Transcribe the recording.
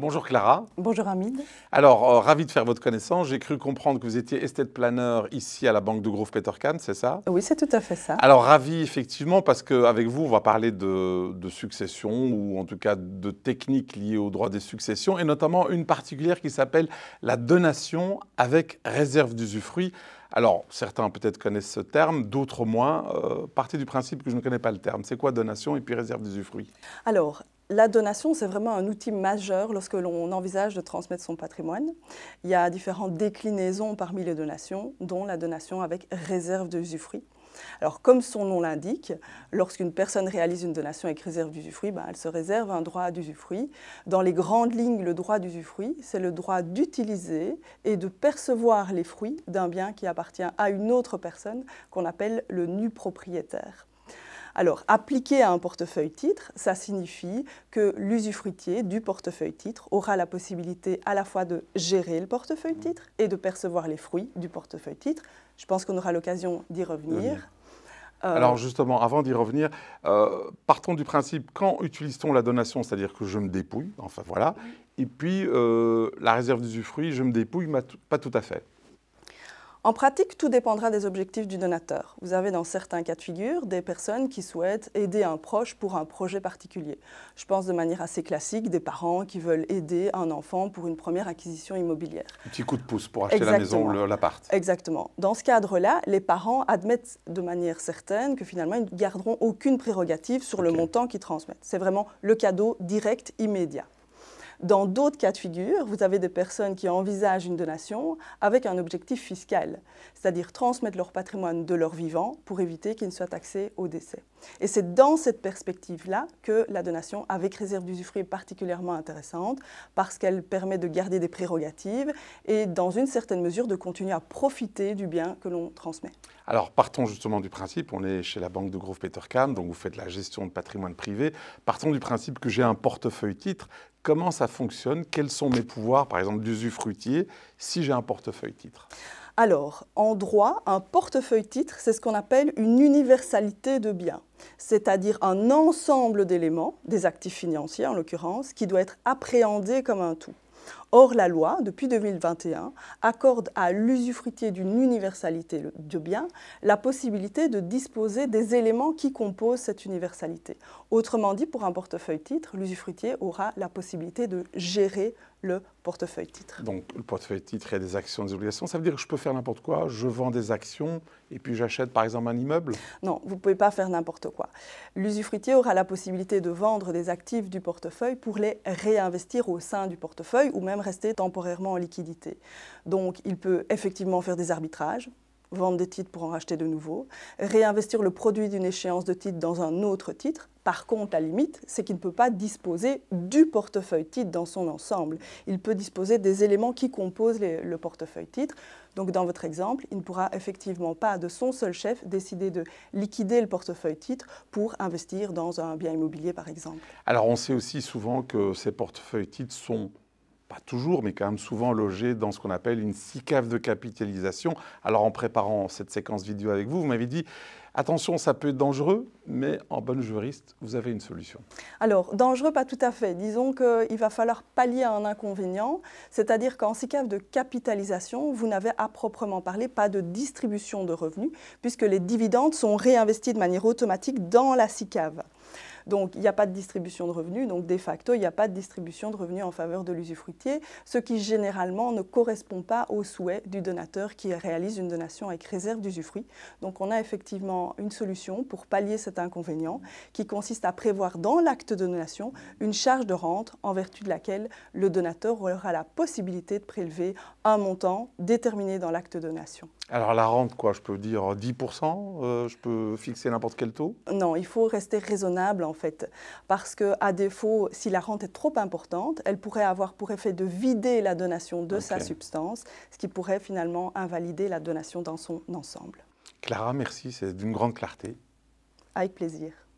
Bonjour Clara. Bonjour Hamid. Alors, euh, ravi de faire votre connaissance. J'ai cru comprendre que vous étiez estate planner ici à la Banque de Grove Peter c'est ça Oui, c'est tout à fait ça. Alors, ravi effectivement parce que avec vous, on va parler de, succession ou en tout cas de techniques liées au droit des successions et notamment une particulière qui s'appelle la donation avec réserve d'usufruit. Alors, certains peut-être connaissent ce terme, d'autres moins. Euh, partez du principe que je ne connais pas le terme. C'est quoi donation et puis réserve d'usufruit Alors, la donation, c'est vraiment un outil majeur lorsque l'on envisage de transmettre son patrimoine. Il y a différentes déclinaisons parmi les donations, dont la donation avec réserve d'usufruit. Alors, comme son nom l'indique, lorsqu'une personne réalise une donation avec réserve d'usufruit, ben, elle se réserve un droit d'usufruit. Dans les grandes lignes, le droit d'usufruit, c'est le droit d'utiliser et de percevoir les fruits d'un bien qui appartient à une autre personne qu'on appelle le nu propriétaire. Alors, appliqué à un portefeuille titre, ça signifie que l'usufruitier du portefeuille titre aura la possibilité à la fois de gérer le portefeuille mmh. titre et de percevoir les fruits du portefeuille titre. Je pense qu'on aura l'occasion d'y revenir. Euh, Alors justement, avant d'y revenir, euh, partons du principe, quand utilise-t-on la donation C'est-à-dire que je me dépouille, enfin voilà, et puis euh, la réserve d'usufruit, je me dépouille, pas tout à fait. En pratique, tout dépendra des objectifs du donateur. Vous avez dans certains cas de figure des personnes qui souhaitent aider un proche pour un projet particulier. Je pense de manière assez classique des parents qui veulent aider un enfant pour une première acquisition immobilière. Un petit coup de pouce pour acheter la maison ou l'appart. Exactement. Dans ce cadre-là, les parents admettent de manière certaine que finalement ils ne garderont aucune prérogative sur le montant qu'ils transmettent. C'est vraiment le cadeau direct, immédiat. Dans d'autres cas de figure, vous avez des personnes qui envisagent une donation avec un objectif fiscal, c'est-à-dire transmettre leur patrimoine de leur vivant pour éviter qu'il ne soit taxé au décès. Et c'est dans cette perspective-là que la donation avec réserve d'usufruit est particulièrement intéressante parce qu'elle permet de garder des prérogatives et dans une certaine mesure de continuer à profiter du bien que l'on transmet. Alors partons justement du principe, on est chez la banque de Peter Petercam, donc vous faites la gestion de patrimoine privé. Partons du principe que j'ai un portefeuille titre comment ça fonctionne, quels sont mes pouvoirs, par exemple, d'usufruitier, si j'ai un portefeuille titre alors, en droit, un portefeuille titre, c'est ce qu'on appelle une universalité de biens, c'est-à-dire un ensemble d'éléments, des actifs financiers en l'occurrence, qui doit être appréhendé comme un tout. Or, la loi, depuis 2021, accorde à l'usufruitier d'une universalité de biens la possibilité de disposer des éléments qui composent cette universalité. Autrement dit, pour un portefeuille titre, l'usufruitier aura la possibilité de gérer le portefeuille titre. Donc le portefeuille titre, il des actions, des obligations. Ça veut dire que je peux faire n'importe quoi. Je vends des actions et puis j'achète par exemple un immeuble Non, vous ne pouvez pas faire n'importe quoi. L'usufruitier aura la possibilité de vendre des actifs du portefeuille pour les réinvestir au sein du portefeuille ou même rester temporairement en liquidité. Donc il peut effectivement faire des arbitrages vendre des titres pour en racheter de nouveaux, réinvestir le produit d'une échéance de titre dans un autre titre. Par contre, la limite, c'est qu'il ne peut pas disposer du portefeuille titre dans son ensemble. Il peut disposer des éléments qui composent le portefeuille titre. Donc, dans votre exemple, il ne pourra effectivement pas, de son seul chef, décider de liquider le portefeuille titre pour investir dans un bien immobilier, par exemple. Alors, on sait aussi souvent que ces portefeuilles titres sont pas toujours, mais quand même souvent logé dans ce qu'on appelle une sicave de capitalisation. Alors en préparant cette séquence vidéo avec vous, vous m'avez dit, attention, ça peut être dangereux, mais en bonne juriste, vous avez une solution. Alors, dangereux, pas tout à fait. Disons qu'il va falloir pallier un inconvénient, c'est-à-dire qu'en sicave de capitalisation, vous n'avez à proprement parler pas de distribution de revenus, puisque les dividendes sont réinvestis de manière automatique dans la SICAV. Donc il n'y a pas de distribution de revenus, donc de facto il n'y a pas de distribution de revenus en faveur de l'usufruitier, ce qui généralement ne correspond pas au souhait du donateur qui réalise une donation avec réserve d'usufruit. Donc on a effectivement une solution pour pallier cet inconvénient qui consiste à prévoir dans l'acte de donation une charge de rente en vertu de laquelle le donateur aura la possibilité de prélever un montant déterminé dans l'acte de donation. Alors la rente, quoi, je peux dire 10%, euh, je peux fixer n'importe quel taux Non, il faut rester raisonnable en fait. Parce qu'à défaut, si la rente est trop importante, elle pourrait avoir pour effet de vider la donation de sa substance, ce qui pourrait finalement invalider la donation dans son ensemble. Clara, merci, c'est d'une grande clarté. Avec plaisir.